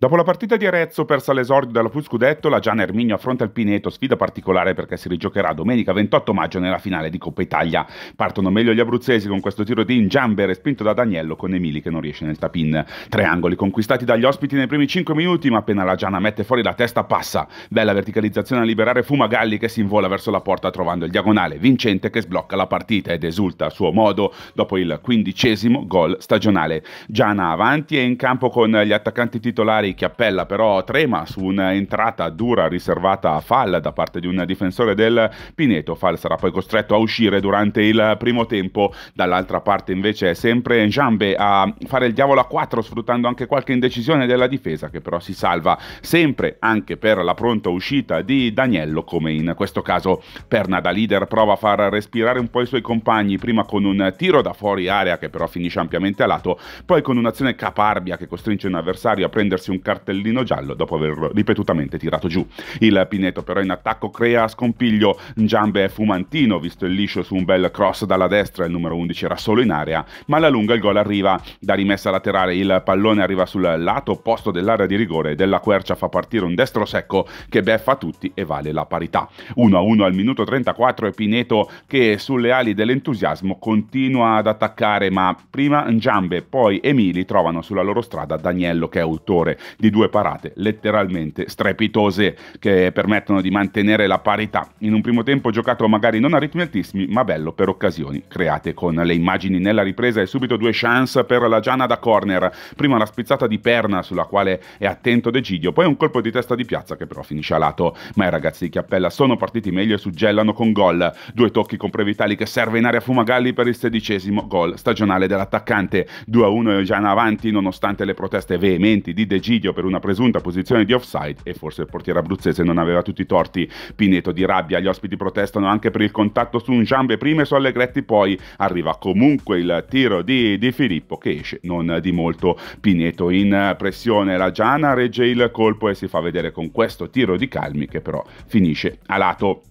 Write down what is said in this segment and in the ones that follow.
Dopo la partita di Arezzo persa all'esordio della Full Scudetto, la Gian Erminio affronta il Pineto, sfida particolare perché si rigiocherà domenica 28 maggio nella finale di Coppa Italia. Partono meglio gli abruzzesi con questo tiro di Injambe respinto da Daniello con Emili che non riesce nel tapin. Tre angoli conquistati dagli ospiti nei primi 5 minuti, ma appena la Giana mette fuori la testa passa. Bella verticalizzazione a liberare Fumagalli che si invola verso la porta trovando il diagonale. Vincente che sblocca la partita ed esulta a suo modo dopo il quindicesimo gol stagionale. Giana avanti e in campo con gli attaccanti titolari Solari che appella però trema su un'entrata dura riservata a Fall da parte di un difensore del Pineto. Fall sarà poi costretto a uscire durante il primo tempo. Dall'altra parte invece è sempre Giambe a fare il diavolo a 4 sfruttando anche qualche indecisione della difesa che però si salva sempre anche per la pronta uscita di Daniello come in questo caso Perna da leader prova a far respirare un po' i suoi compagni prima con un tiro da fuori area che però finisce ampiamente a lato, poi con un'azione caparbia che costringe un avversario a prendersi un un cartellino giallo dopo averlo ripetutamente tirato giù. Il Pineto però in attacco crea scompiglio Giambe è Fumantino, visto il liscio su un bel cross dalla destra, il numero 11 era solo in area, ma alla lunga il gol arriva da rimessa laterale, il pallone arriva sul lato opposto dell'area di rigore della Quercia fa partire un destro secco che beffa tutti e vale la parità. 1-1 al minuto 34 e Pineto che sulle ali dell'entusiasmo continua ad attaccare, ma prima Giambe, poi Emili trovano sulla loro strada Daniello che è autore di due parate letteralmente strepitose che permettono di mantenere la parità in un primo tempo giocato magari non a ritmi altissimi ma bello per occasioni create con le immagini nella ripresa e subito due chance per la Giana da corner prima la spizzata di perna sulla quale è attento De Decidio poi un colpo di testa di piazza che però finisce a lato ma i ragazzi di Chiappella sono partiti meglio e suggellano con gol due tocchi con Previtali che serve in area Fumagalli per il sedicesimo gol stagionale dell'attaccante 2-1 a e Giana avanti nonostante le proteste veementi di De Decidio video per una presunta posizione di offside e forse il portiere abruzzese non aveva tutti i torti. Pineto di rabbia, gli ospiti protestano anche per il contatto su un Giambe prima e su Allegretti poi. Arriva comunque il tiro di, di Filippo che esce non di molto. Pineto in pressione, la Giana regge il colpo e si fa vedere con questo tiro di Calmi che però finisce a lato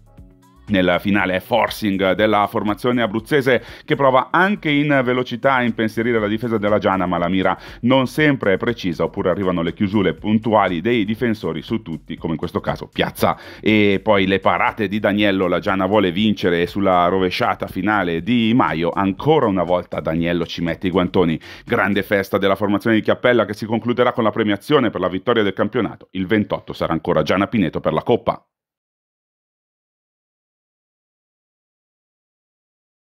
nella finale forcing della formazione abruzzese che prova anche in velocità a impensierire la difesa della Giana ma la mira non sempre è precisa oppure arrivano le chiusure puntuali dei difensori su tutti come in questo caso Piazza e poi le parate di Daniello la Giana vuole vincere sulla rovesciata finale di Maio ancora una volta Daniello ci mette i guantoni grande festa della formazione di Chiappella che si concluderà con la premiazione per la vittoria del campionato il 28 sarà ancora Giana Pineto per la Coppa